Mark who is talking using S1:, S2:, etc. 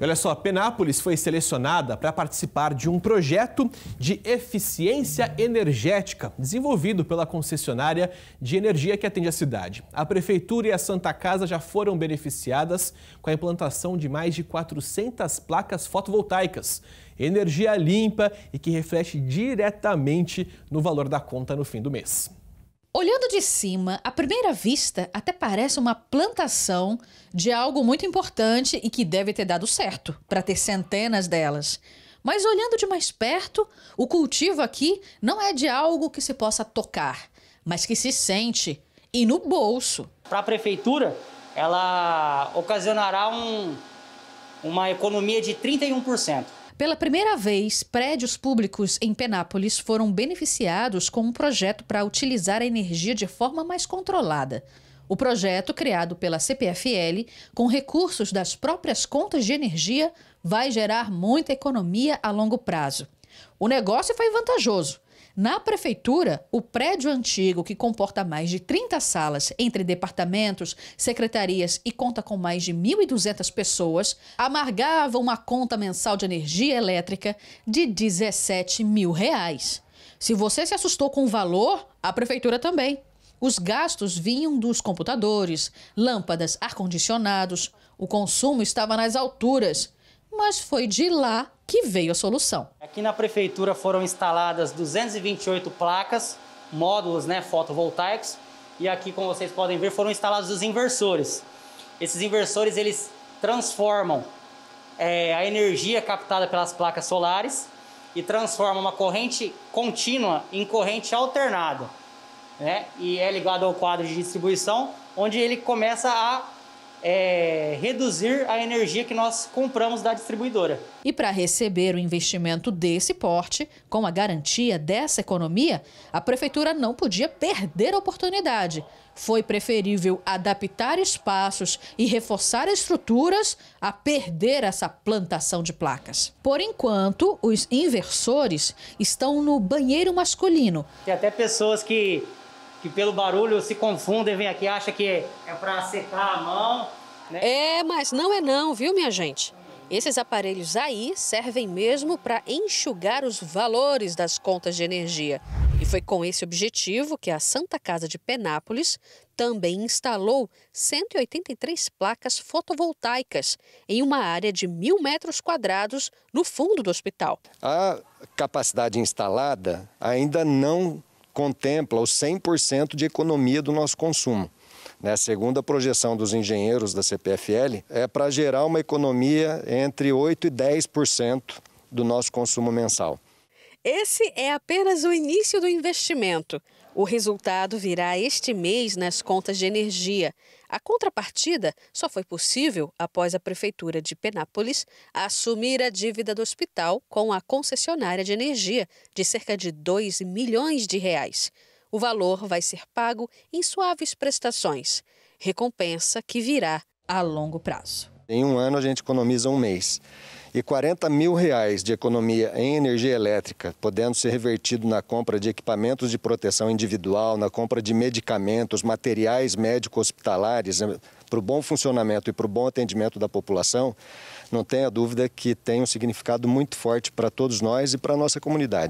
S1: E olha só, Penápolis foi selecionada para participar de um projeto de eficiência energética desenvolvido pela concessionária de energia que atende a cidade. A prefeitura e a Santa Casa já foram beneficiadas com a implantação de mais de 400 placas fotovoltaicas energia limpa e que reflete diretamente no valor da conta no fim do mês.
S2: Olhando de cima, à primeira vista, até parece uma plantação de algo muito importante e que deve ter dado certo para ter centenas delas. Mas olhando de mais perto, o cultivo aqui não é de algo que se possa tocar, mas que se sente e no bolso.
S3: Para a prefeitura, ela ocasionará um, uma economia de 31%.
S2: Pela primeira vez, prédios públicos em Penápolis foram beneficiados com um projeto para utilizar a energia de forma mais controlada. O projeto, criado pela CPFL, com recursos das próprias contas de energia, vai gerar muita economia a longo prazo. O negócio foi vantajoso. Na prefeitura, o prédio antigo, que comporta mais de 30 salas entre departamentos, secretarias e conta com mais de 1.200 pessoas, amargava uma conta mensal de energia elétrica de 17 mil reais. Se você se assustou com o valor, a prefeitura também. Os gastos vinham dos computadores, lâmpadas, ar-condicionados. O consumo estava nas alturas. Mas foi de lá que veio a solução.
S3: Aqui na prefeitura foram instaladas 228 placas, módulos né, fotovoltaicos, e aqui, como vocês podem ver, foram instalados os inversores. Esses inversores eles transformam é, a energia captada pelas placas solares e transformam uma corrente contínua em corrente alternada. Né? E é ligado ao quadro de distribuição, onde ele começa a é, reduzir a energia que nós compramos da distribuidora.
S2: E para receber o investimento desse porte, com a garantia dessa economia, a prefeitura não podia perder a oportunidade. Foi preferível adaptar espaços e reforçar estruturas a perder essa plantação de placas. Por enquanto, os inversores estão no banheiro masculino.
S3: Tem até pessoas que que pelo barulho se confundem, vem aqui, acham que é, é para secar a mão. Né?
S2: É, mas não é não, viu, minha gente? Esses aparelhos aí servem mesmo para enxugar os valores das contas de energia. E foi com esse objetivo que a Santa Casa de Penápolis também instalou 183 placas fotovoltaicas em uma área de mil metros quadrados no fundo do hospital.
S1: A capacidade instalada ainda não contempla os 100% de economia do nosso consumo. Né? Segundo a projeção dos engenheiros da CPFL, é para gerar uma economia entre 8% e 10% do nosso consumo mensal.
S2: Esse é apenas o início do investimento. O resultado virá este mês nas contas de energia. A contrapartida só foi possível após a Prefeitura de Penápolis assumir a dívida do hospital com a concessionária de energia de cerca de 2 milhões de reais. O valor vai ser pago em suaves prestações, recompensa que virá a longo prazo.
S1: Em um ano a gente economiza um mês. E 40 mil reais de economia em energia elétrica, podendo ser revertido na compra de equipamentos de proteção individual, na compra de medicamentos, materiais médico-hospitalares, eh, para o bom funcionamento e para o bom atendimento da população, não tenha dúvida que tem um significado muito forte para todos nós e para a nossa comunidade.